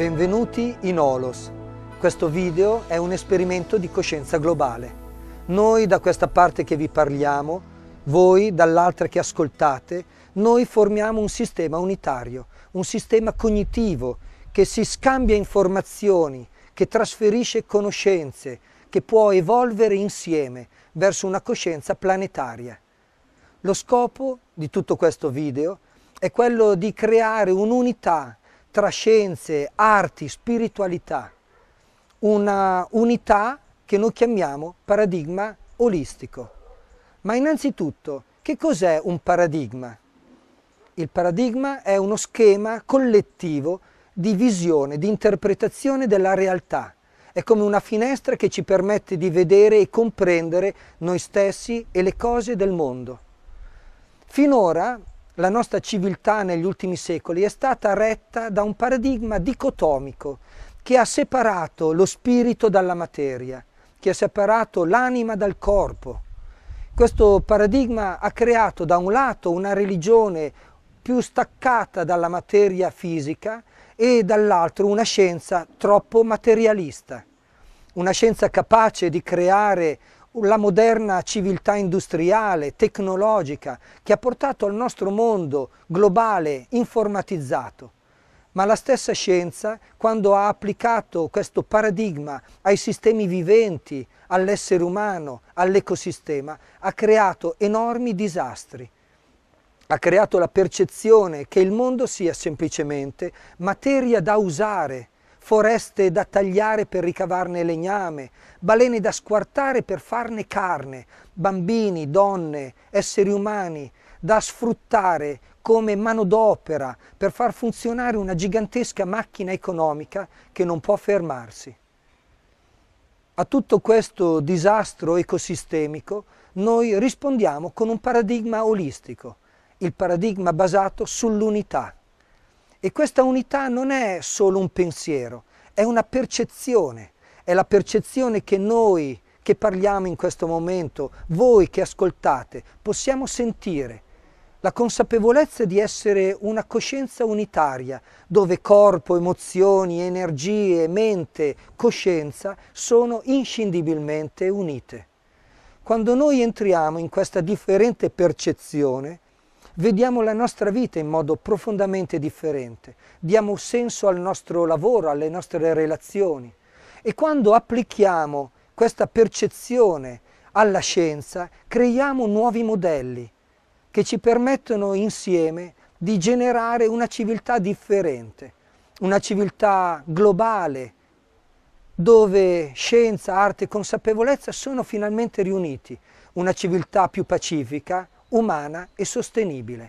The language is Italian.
Benvenuti in Olos. Questo video è un esperimento di coscienza globale. Noi da questa parte che vi parliamo, voi dall'altra che ascoltate, noi formiamo un sistema unitario, un sistema cognitivo che si scambia informazioni, che trasferisce conoscenze, che può evolvere insieme verso una coscienza planetaria. Lo scopo di tutto questo video è quello di creare un'unità tra scienze, arti, spiritualità, una unità che noi chiamiamo paradigma olistico. Ma innanzitutto, che cos'è un paradigma? Il paradigma è uno schema collettivo di visione, di interpretazione della realtà. È come una finestra che ci permette di vedere e comprendere noi stessi e le cose del mondo. Finora la nostra civiltà negli ultimi secoli è stata retta da un paradigma dicotomico che ha separato lo spirito dalla materia, che ha separato l'anima dal corpo. Questo paradigma ha creato da un lato una religione più staccata dalla materia fisica e dall'altro una scienza troppo materialista, una scienza capace di creare la moderna civiltà industriale, tecnologica, che ha portato al nostro mondo globale, informatizzato. Ma la stessa scienza, quando ha applicato questo paradigma ai sistemi viventi, all'essere umano, all'ecosistema, ha creato enormi disastri. Ha creato la percezione che il mondo sia semplicemente materia da usare, foreste da tagliare per ricavarne legname, balene da squartare per farne carne, bambini, donne, esseri umani da sfruttare come manodopera per far funzionare una gigantesca macchina economica che non può fermarsi. A tutto questo disastro ecosistemico noi rispondiamo con un paradigma olistico, il paradigma basato sull'unità. E questa unità non è solo un pensiero, è una percezione, è la percezione che noi che parliamo in questo momento, voi che ascoltate, possiamo sentire la consapevolezza di essere una coscienza unitaria, dove corpo, emozioni, energie, mente, coscienza sono inscindibilmente unite. Quando noi entriamo in questa differente percezione, vediamo la nostra vita in modo profondamente differente, diamo senso al nostro lavoro, alle nostre relazioni e quando applichiamo questa percezione alla scienza creiamo nuovi modelli che ci permettono insieme di generare una civiltà differente, una civiltà globale, dove scienza, arte e consapevolezza sono finalmente riuniti, una civiltà più pacifica, umana e sostenibile.